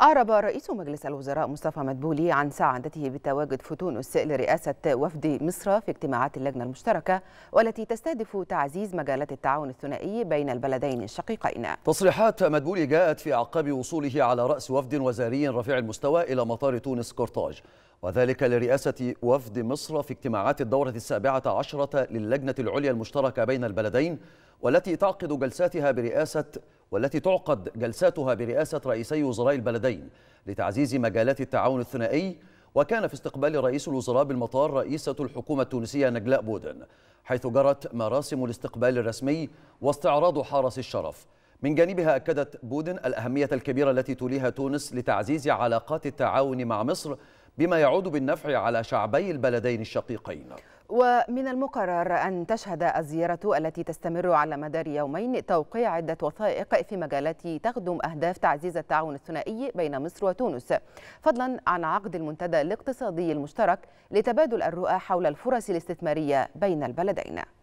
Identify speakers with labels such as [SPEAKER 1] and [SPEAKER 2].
[SPEAKER 1] أعرب رئيس مجلس الوزراء مصطفى مدبولي عن سعادته بتواجد فتونس لرئاسة وفد مصر في اجتماعات اللجنة المشتركة والتي تستهدف تعزيز مجالات التعاون الثنائي بين البلدين الشقيقين
[SPEAKER 2] تصريحات مدبولي جاءت في أعقاب وصوله على رأس وفد وزاري رفيع المستوى إلى مطار تونس كورتاج وذلك لرئاسة وفد مصر في اجتماعات الدورة السابعة عشرة للجنة العليا المشتركة بين البلدين والتي تعقد جلساتها برئاسة والتي تعقد جلساتها برئاسة رئيسي وزراء البلدين لتعزيز مجالات التعاون الثنائي وكان في استقبال رئيس الوزراء بالمطار رئيسة الحكومة التونسية نجلاء بودن حيث جرت مراسم الاستقبال الرسمي واستعراض حرس الشرف من جانبها أكدت بودن الأهمية الكبيرة التي توليها تونس لتعزيز علاقات التعاون مع مصر بما يعود بالنفع على شعبي البلدين الشقيقين
[SPEAKER 1] ومن المقرر أن تشهد الزيارة التي تستمر على مدار يومين توقيع عدة وثائق في مجالات تخدم أهداف تعزيز التعاون الثنائي بين مصر وتونس فضلا عن عقد المنتدى الاقتصادي المشترك لتبادل الرؤى حول الفرص الاستثمارية بين البلدين